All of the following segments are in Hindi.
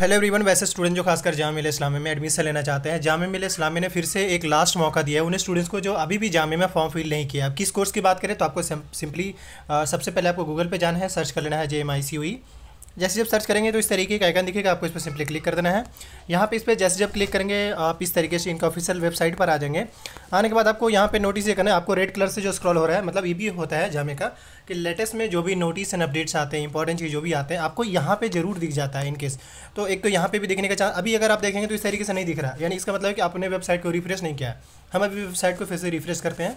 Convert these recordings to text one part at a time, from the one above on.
हेलो एवरीवन वैसे स्टूडेंट जो खासकर जाम मिले इस्लामी में एडमिशन लेना चाहते हैं जाम मिले इस्लामी ने फिर से एक लास्ट मौका दिया है उन्हें स्टूडेंट्स को जो अभी भी जामे में फॉर्म फिल नहीं किया अब किस कोर्स की बात करें तो आपको सिंपली सबसे पहले आपको गूगल पे जाना है सर्च कर लेना है जे एम आई सी हुई जैसे जब सर्च करेंगे तो इस तरीके का आइकन दिखेगा आपको इस पर सिंपली क्लिक कर देना है यहाँ पे इस पर जैसे जब क्लिक करेंगे आप इस तरीके से इनका ऑफिशियल वेबसाइट पर आ जाएंगे आने के बाद आपको यहाँ पे नोटिस ये करना है आपको रेड कलर से जो स्क्रॉल हो रहा है मतलब ये भी होता है जामे का कि लेटेस्ट में जो भी नोटिस एंड अपडेट्स आते हैं इंपॉर्टेंट चीज़ जो भी आते हैं आपको यहाँ पे जरूर दिख जाता है इनकेस तो एक तो यहाँ पर भी देखने का चांस अभी अगर आप देखेंगे तो इस तरीके से नहीं दिख रहा यानी इसका मतलब कि आपने वेबसाइट को रिफ्रेश नहीं किया है हम अभी वेबसाइट को फिर से रिफ्रेश करते हैं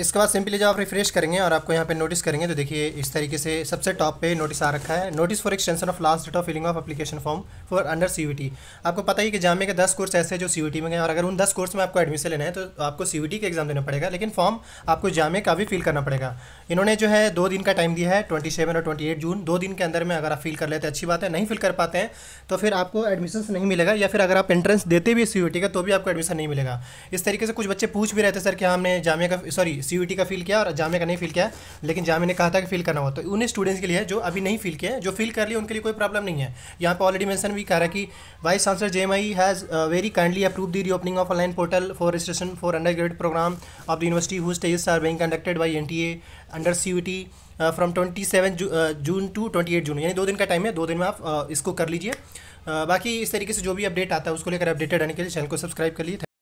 इसके बाद सिंपली जब आप रिफ्रेश करेंगे और आपको यहाँ पे नोटिस करेंगे तो देखिए इस तरीके से सबसे टॉप पे नोटिस आ रखा है notice for extension of last date of filling of application form for under C आपको पता ही कि जामे के दस कोर्स ऐसे जो सी में गए और अगर उन दस कोर्स में आपको एडमिशन लेना है तो आपको सी का एग्जाम देना पड़ेगा लेकिन फॉर्म आपको जामे का भी फिल करना पड़ेगा इन्होंने जो है दो दिन का टाइम दिया है ट्वेंटी और ट्वेंटी जून दो दिन के अंदर में अगर आप फिल कर लेते हैं अच्छी बात है नहीं फिल कर पाते हैं तो फिर आपको एडमिशन नहीं मिलेगा या फिर अगर आप एंट्रेंस देते भी सी का तो भी आपको एडमिशन नहीं मिलेगा इस तरीके से कुछ बच्चे पूछ भी रहते सर कि हमने जामे का सॉरी सी का फील किया और जामे का नहीं फील किया लेकिन जामे ने कहा था कि फिल करना हो तो उन स्टूडेंट्स के लिए जो अभी नहीं फिल किए जो फिल कर लिए उनके लिए कोई प्रॉब्लम नहीं है यहाँ पर ऑलरेडी मैंसन भी कह रहा है कि vice chancellor J has very kindly approve the reopening of online portal for registration for under grade program of the university who stage are being conducted by N under C from twenty seven June to twenty eight June यानी दो दिन का टाइम है दो दिन में आप uh, इसको कर लीजिए uh, बाकी इस तरीके से जो भी अपडेट आता है उसको लेकर अपडेटेड रहने के लिए चैनल को सब्सक्राइब कर लीजिए